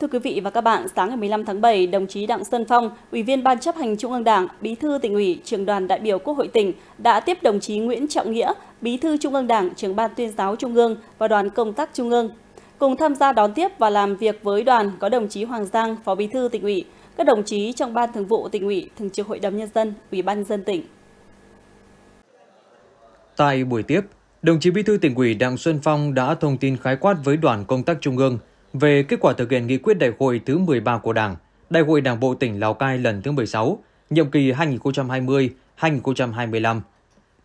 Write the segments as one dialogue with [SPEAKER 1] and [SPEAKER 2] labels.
[SPEAKER 1] Thưa quý vị và các bạn, sáng ngày 15 tháng 7, đồng chí Đặng Sơn Phong, Ủy viên Ban chấp hành Trung ương Đảng, Bí thư tỉnh ủy, trưởng đoàn đại biểu Quốc hội tỉnh đã tiếp đồng chí Nguyễn Trọng Nghĩa, Bí thư Trung ương Đảng, trưởng Ban tuyên giáo Trung ương và đoàn công tác Trung ương. Cùng tham gia đón tiếp và làm việc với đoàn có đồng chí Hoàng Giang, Phó Bí thư tỉnh ủy, các đồng chí trong Ban thường vụ tỉnh ủy, Thường trực Hội đồng Nhân dân, Ủy ban dân tỉnh.
[SPEAKER 2] Tại buổi tiếp, đồng chí Bí thư tỉnh ủy Đặng Xuân Phong đã thông tin khái quát với đoàn công tác Trung ương – về kết quả thực hiện nghị quyết đại hội thứ 13 của Đảng, Đại hội Đảng bộ tỉnh Lào Cai lần thứ 16, nhiệm kỳ 2020-2025.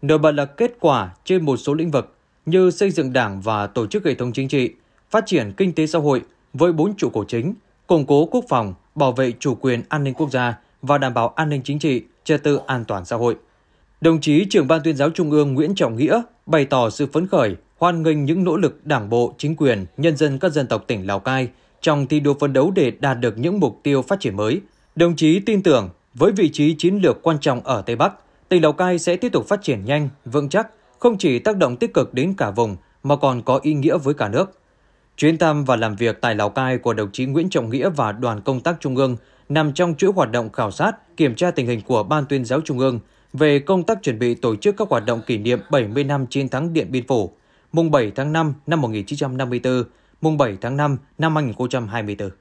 [SPEAKER 2] Nổi bật là kết quả trên một số lĩnh vực như xây dựng Đảng và tổ chức hệ thống chính trị, phát triển kinh tế xã hội với bốn trụ cột chính, củng cố quốc phòng, bảo vệ chủ quyền an ninh quốc gia và đảm bảo an ninh chính trị, trật tự an toàn xã hội. Đồng chí trưởng ban tuyên giáo Trung ương Nguyễn Trọng Nghĩa bày tỏ sự phấn khởi hoan nghênh những nỗ lực đảng bộ, chính quyền, nhân dân các dân tộc tỉnh Lào Cai trong thi đua phấn đấu để đạt được những mục tiêu phát triển mới. Đồng chí tin tưởng, với vị trí chiến lược quan trọng ở Tây Bắc, tỉnh Lào Cai sẽ tiếp tục phát triển nhanh, vững chắc, không chỉ tác động tích cực đến cả vùng mà còn có ý nghĩa với cả nước. Chuyến thăm và làm việc tại Lào Cai của đồng chí Nguyễn Trọng Nghĩa và đoàn công tác Trung ương nằm trong chuỗi hoạt động khảo sát, kiểm tra tình hình của Ban tuyên giáo Trung ương về công tác chuẩn bị tổ chức các hoạt động kỷ niệm 70 năm chiến thắng Điện Biên Phủ mùng 7 tháng 5 năm 1954, mùng 7 tháng 5 năm 2024.